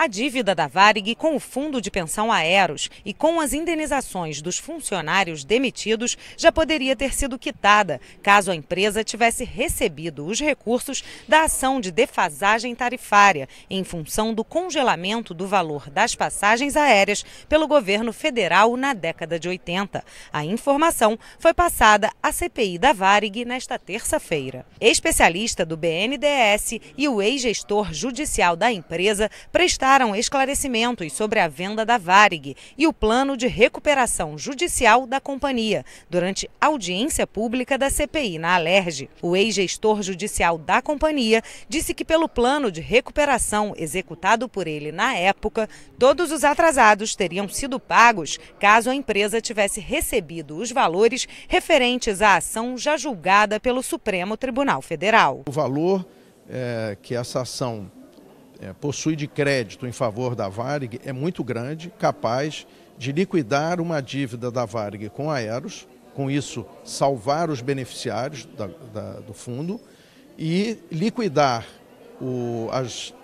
A dívida da Varig com o fundo de pensão Aeros e com as indenizações dos funcionários demitidos já poderia ter sido quitada caso a empresa tivesse recebido os recursos da ação de defasagem tarifária em função do congelamento do valor das passagens aéreas pelo governo federal na década de 80. A informação foi passada à CPI da Varig nesta terça-feira. Especialista do BNDES e o ex-gestor judicial da empresa prestaram solicitaram esclarecimentos sobre a venda da Varig e o plano de recuperação judicial da companhia durante audiência pública da CPI na Alerj. O ex-gestor judicial da companhia disse que pelo plano de recuperação executado por ele na época, todos os atrasados teriam sido pagos caso a empresa tivesse recebido os valores referentes à ação já julgada pelo Supremo Tribunal Federal. O valor é, que essa ação é, possui de crédito em favor da Varig é muito grande, capaz de liquidar uma dívida da Varig com a Eros, com isso salvar os beneficiários da, da, do fundo e liquidar o, as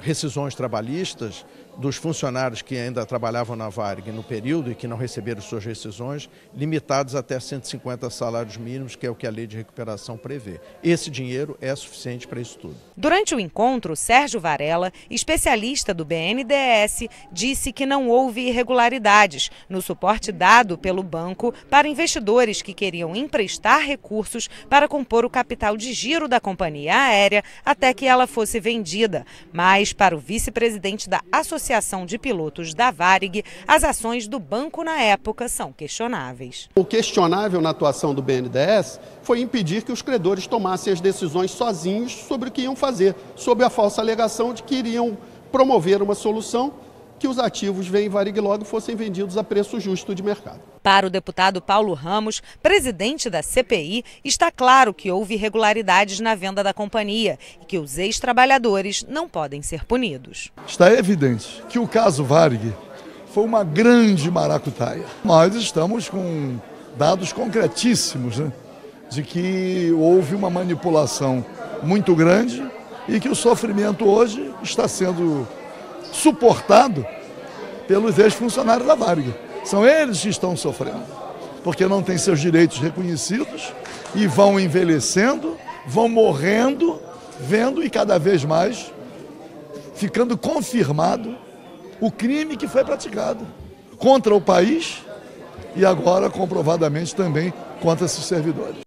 rescisões trabalhistas dos funcionários que ainda trabalhavam na Varig no período e que não receberam suas rescisões, limitados até 150 salários mínimos, que é o que a lei de recuperação prevê. Esse dinheiro é suficiente para isso tudo. Durante o encontro, Sérgio Varela, especialista do BNDES, disse que não houve irregularidades no suporte dado pelo banco para investidores que queriam emprestar recursos para compor o capital de giro da companhia aérea até que ela fosse vendida, mas para o vice-presidente da Associação de Pilotos da Varig, as ações do banco na época são questionáveis. O questionável na atuação do BNDES foi impedir que os credores tomassem as decisões sozinhos sobre o que iam fazer, sob a falsa alegação de que iriam promover uma solução que os ativos vêm logo fossem vendidos a preço justo de mercado. Para o deputado Paulo Ramos, presidente da CPI, está claro que houve irregularidades na venda da companhia e que os ex-trabalhadores não podem ser punidos. Está evidente que o caso Varig foi uma grande maracutaia. Nós estamos com dados concretíssimos né, de que houve uma manipulação muito grande e que o sofrimento hoje está sendo suportado pelos ex-funcionários da Varg. São eles que estão sofrendo, porque não têm seus direitos reconhecidos e vão envelhecendo, vão morrendo, vendo e cada vez mais ficando confirmado o crime que foi praticado contra o país e agora comprovadamente também contra esses servidores.